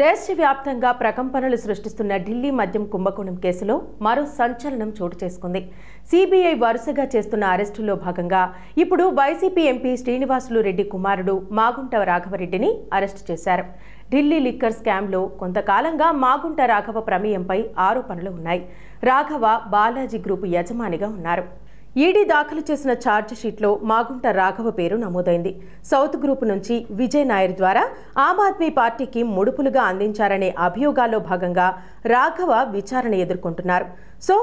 దేశవ్యాప్తంగా ప్రకంపనలు సృష్టిస్తున్న ఢిల్లీ మద్యం కుంభకోణం కేసులో మరో సంచలనం చోటు చేసుకుంది సిబిఐ వరుసగా చేస్తున్న అరెస్టుల్లో భాగంగా ఇప్పుడు వైసీపీ ఎంపీ శ్రీనివాసులు రెడ్డి కుమారుడు మాగుంట రాఘవరెడ్డిని అరెస్టు చేశారు ఢిల్లీ లిక్కర్ స్కామ్లో కొంతకాలంగా మాగుంట రాఘవ ప్రమేయంపై ఆరోపణలు ఉన్నాయి రాఘవ బాలాజీ గ్రూపు యజమానిగా ఉన్నారు ఈడీ దాఖలు చేసిన ఛార్జ్షీట్లో మాగుంట రాఘవ పేరు నమోదైంది సౌత్ గ్రూప్ నుంచి విజయ్ నాయర్ ద్వారా ఆమ్ ఆద్మీ పార్టీకి ముడుపులుగా అందించారనే అభియోగాల్లో భాగంగా రాఘవ విచారణ ఎదుర్కొంటున్నారు సో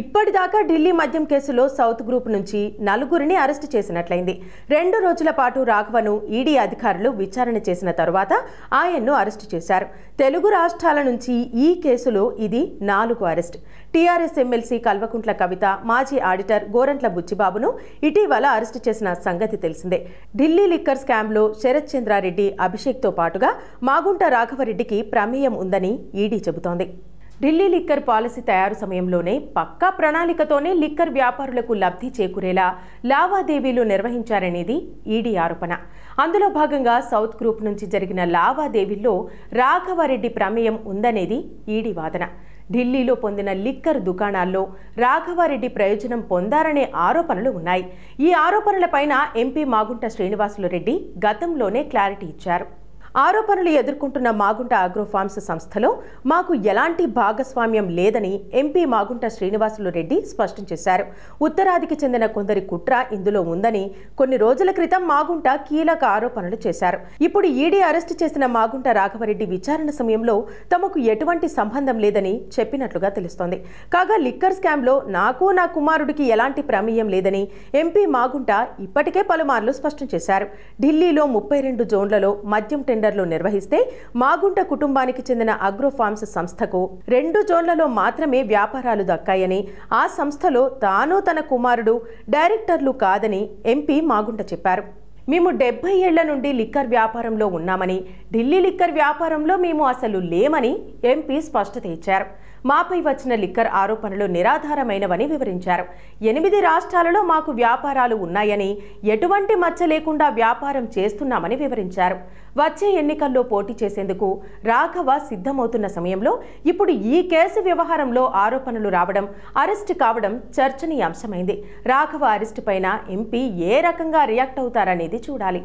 ఇప్పటిదాకా ఢిల్లీ మద్యం కేసులో సౌత్ గ్రూప్ నుంచి నలుగురిని అరెస్టు చేసినట్లయింది రెండు రోజుల పాటు రాఘవను ఈడీ అధికారులు విచారణ చేసిన తరువాత ఆయన్ను అరెస్టు చేశారు తెలుగు రాష్ట్రాల నుంచి ఈ కేసులో ఇది నాలుగు arrest TRS MLC Kalvakuntla Kavitha మాజీ ఆడిటర్ గోరంట్ల బుచ్చిబాబును ఇటీవల అరెస్టు చేసిన సంగతి తెలిసిందే ఢిల్లీ లిక్కర్ స్కామ్లో శరత్ చంద్రారెడ్డి అభిషేక్తో పాటుగా మాగుంట రాఘవరెడ్డికి ప్రమేయం ఉందని ఈడీ చెబుతోంది ఢిల్లీ లిక్కర్ పాలసీ తయారు సమయంలోనే పక్కా ప్రణాళికతోనే లిక్కర్ వ్యాపారులకు లబ్ధి చేకూరేలా లావాదేవీలు నిర్వహించారనేది ఈడీ ఆరోపణ అందులో భాగంగా సౌత్ గ్రూప్ నుంచి జరిగిన లావాదేవీల్లో రాఘవారెడ్డి ప్రమేయం ఉందనేది ఈడీ వాదన ఢిల్లీలో పొందిన లిక్కర్ దుకాణాల్లో రాఘవారెడ్డి ప్రయోజనం పొందారనే ఆరోపణలు ఉన్నాయి ఈ ఆరోపణలపైన ఎంపీ మాగుంట శ్రీనివాసులు రెడ్డి గతంలోనే క్లారిటీ ఇచ్చారు ఆరోపణలు ఎదుర్కొంటున్న మాగుంట అగ్రోఫార్మ్స్ సంస్థలో మాకు ఎలాంటి భాగస్వామ్యం లేదని ఎంపీ మాగుంట శ్రీనివాసులు రెడ్డి స్పష్టం చేశారు ఉత్తరాదికి చెందిన కొందరి కుట్ర ఇందులో ఉందని కొన్ని రోజుల క్రితం మాగుంట కీలక ఆరోపణలు చేశారు ఇప్పుడు ఈడీ అరెస్టు చేసిన మాగుంట రాఘవరెడ్డి విచారణ సమయంలో తమకు ఎటువంటి సంబంధం లేదని చెప్పినట్లుగా తెలుస్తోంది కాగా లిక్కర్ స్కామ్లో నాకు నా కుమారుడికి ఎలాంటి ప్రమేయం లేదని ఎంపీ మాగుంట ఇప్పటికే పలుమార్లు స్పష్టం చేశారు ఢిల్లీలో ముప్పై రెండు జోన్లలో మద్యం టెండర్ టెండర్లు నిర్వహిస్తే మాగుంట కుటుంబానికి చెందిన అగ్రోఫార్మ్స్ సంస్థకు రెండు జోన్లలో మాత్రమే వ్యాపారాలు దక్కాయని ఆ సంస్థలో తాను తన కుమారుడు డైరెక్టర్లు కాదని ఎంపీ మాగుంట చెప్పారు మేము డెబ్బై ఏళ్ల నుండి లిక్కర్ వ్యాపారంలో ఉన్నామని ఢిల్లీ లిక్కర్ వ్యాపారంలో మేము అసలు లేమని ఎంపీ స్పష్టత ఇచ్చారు మాపై వచ్చిన లిక్కర్ ఆరోపణలు నిరాధారమైనవని వివరించారు ఎనిమిది రాష్ట్రాలలో మాకు వ్యాపారాలు ఉన్నాయని ఎటువంటి మచ్చ లేకుండా వ్యాపారం చేస్తున్నామని వివరించారు వచ్చే ఎన్నికల్లో పోటీ చేసేందుకు రాఘవ సిద్ధమవుతున్న సమయంలో ఇప్పుడు ఈ కేసు వ్యవహారంలో ఆరోపణలు రావడం అరెస్టు కావడం చర్చనీయాంశమైంది రాఘవ అరెస్టు పైన ఎంపీ ఏ రకంగా రియాక్ట్ అవుతారనేది చూడాలి